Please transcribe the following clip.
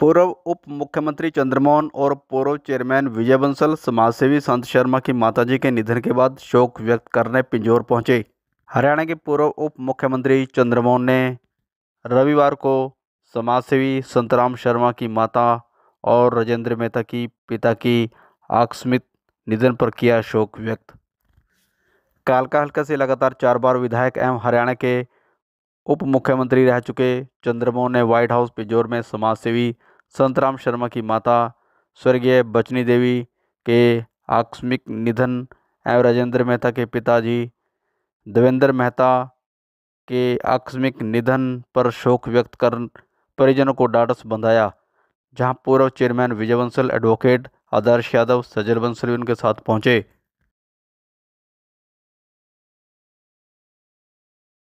पूर्व उप मुख्यमंत्री चंद्रमोहन और पूर्व चेयरमैन विजय बंसल समाजसेवी संत शर्मा की माताजी के निधन के बाद शोक व्यक्त करने पिंजौर पहुंचे हरियाणा के पूर्व उप मुख्यमंत्री चंद्रमोहन ने रविवार को समाजसेवी संतराम शर्मा की माता और राजेंद्र मेहता की पिता की आकस्मिक निधन पर किया शोक व्यक्त कालका हल्का से लगातार चार बार विधायक एवं हरियाणा के उप मुख्यमंत्री रह चुके चंद्रमोहन ने व्हाइट हाउस पिजोर में समाजसेवी संतराम शर्मा की माता स्वर्गीय बचनी देवी के आकस्मिक निधन एवं राजेंद्र मेहता के पिताजी देवेंद्र मेहता के आकस्मिक निधन पर शोक व्यक्त कर परिजनों को डाटस बंधाया जहां पूर्व चेयरमैन विजय बंसल एडवोकेट आदर्श यादव सजल बंसल भी उनके साथ पहुंचे